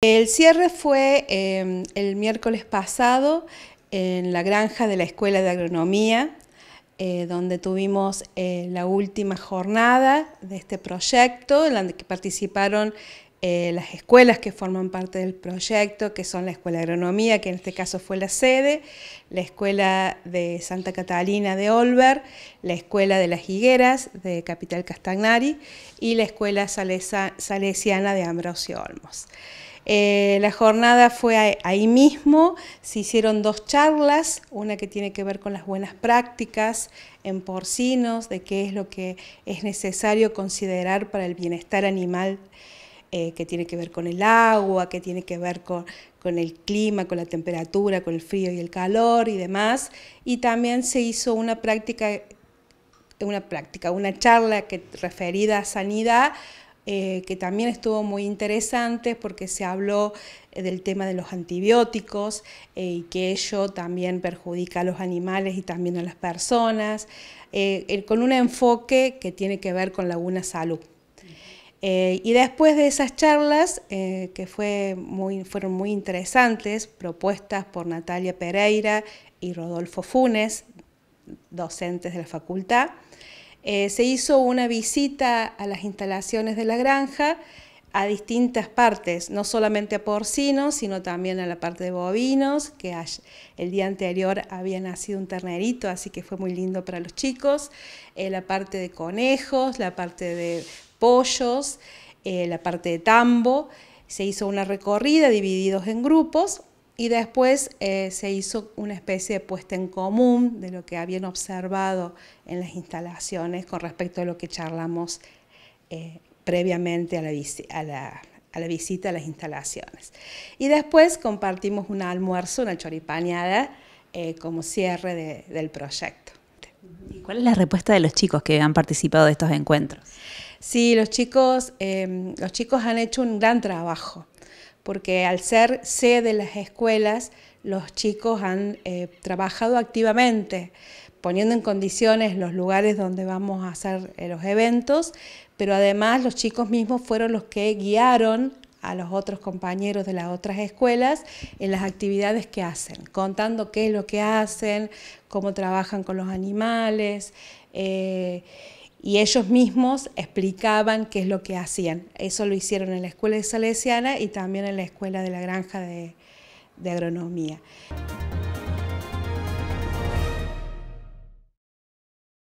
El cierre fue em, el miércoles pasado en la granja de la Escuela de Agronomía, eh, donde tuvimos eh, la última jornada de este proyecto, en la que participaron eh, las escuelas que forman parte del proyecto, que son la Escuela de Agronomía, que en este caso fue la sede, la Escuela de Santa Catalina de Olver, la Escuela de las Higueras de Capital Castagnari y la Escuela Salesiana de Ambrosio Olmos. Eh, la jornada fue ahí mismo, se hicieron dos charlas, una que tiene que ver con las buenas prácticas en porcinos, de qué es lo que es necesario considerar para el bienestar animal. Eh, que tiene que ver con el agua, que tiene que ver con, el clima, con la temperatura, con el frío y el calor y demás. Y también se hizo una práctica, una práctica, una charla que, referida a sanidad, eh, que también estuvo muy interesante porque se habló eh, del tema de los antibióticos eh, y que ello también perjudica a los animales y también a las personas, con un enfoque que tiene que ver con Laguna Salud. y después de esas charlas, que fue fueron muy interesantes, propuestas por Natalia Pereira y Rodolfo Funes, docentes de la facultad, eh, se hizo una visita a las instalaciones de la granja a distintas partes, no solamente a porcinos, sino también a la parte de bovinos, que el día anterior había nacido un ternerito, así que fue muy lindo para los chicos, eh, la parte de conejos, la parte de pollos, eh, la parte de tambo. Se hizo una recorrida divididos en grupos y después eh, se hizo una especie de puesta en común de lo que habían observado en las instalaciones con respecto a lo que charlamos eh, previamente a la, visita a las instalaciones. Y después compartimos un almuerzo, una choripañada, eh, como cierre del proyecto. cuál es la respuesta de los chicos que han participado de estos encuentros? Sí, los chicos, los chicos han hecho un gran trabajo porque al ser sede de las escuelas, los chicos han eh, trabajado activamente, poniendo en condiciones los lugares donde vamos a hacer eh, los eventos, pero además los chicos mismos fueron los que guiaron a los otros compañeros de las otras escuelas en las actividades que hacen, contando qué es lo que hacen, cómo trabajan con los animales. Eh, y ellos mismos explicaban qué es lo que hacían. Eso lo hicieron en la Escuela de Salesiana y también en la Escuela de la Granja de, de Agronomía.